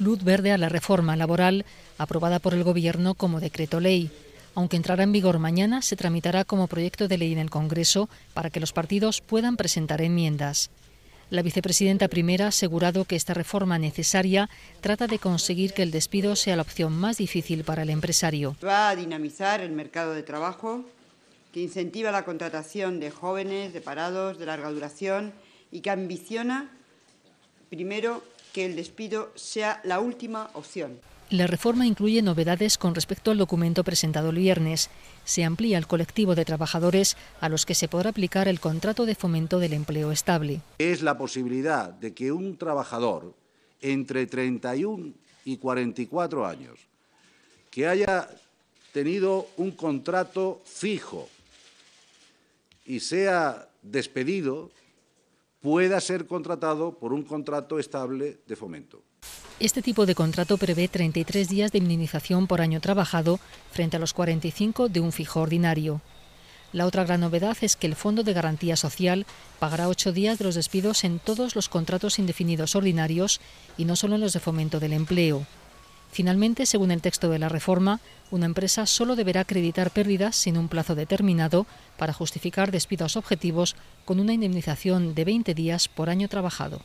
luz verde a la reforma laboral aprobada por el Gobierno como decreto ley. Aunque entrará en vigor mañana, se tramitará como proyecto de ley en el Congreso para que los partidos puedan presentar enmiendas. La vicepresidenta primera ha asegurado que esta reforma necesaria trata de conseguir que el despido sea la opción más difícil para el empresario. Va a dinamizar el mercado de trabajo, que incentiva la contratación de jóvenes, de parados, de larga duración y que ambiciona, primero, que el despido sea la última opción. La reforma incluye novedades con respecto al documento presentado el viernes. Se amplía el colectivo de trabajadores a los que se podrá aplicar el contrato de fomento del empleo estable. Es la posibilidad de que un trabajador entre 31 y 44 años que haya tenido un contrato fijo y sea despedido pueda ser contratado por un contrato estable de fomento. Este tipo de contrato prevé 33 días de indemnización por año trabajado frente a los 45 de un fijo ordinario. La otra gran novedad es que el Fondo de Garantía Social pagará ocho días de los despidos en todos los contratos indefinidos ordinarios y no solo en los de fomento del empleo. Finalmente, según el texto de la reforma, una empresa solo deberá acreditar pérdidas sin un plazo determinado para justificar despidos objetivos con una indemnización de 20 días por año trabajado.